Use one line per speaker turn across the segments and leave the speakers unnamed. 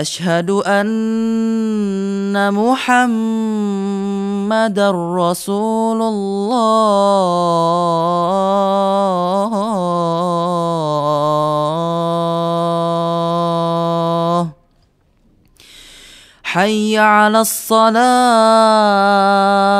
أشهد ان محمدا رسول
الله
حي على الصلاه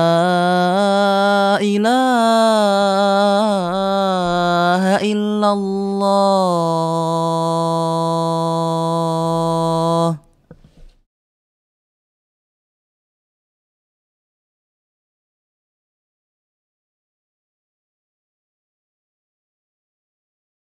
إلا الله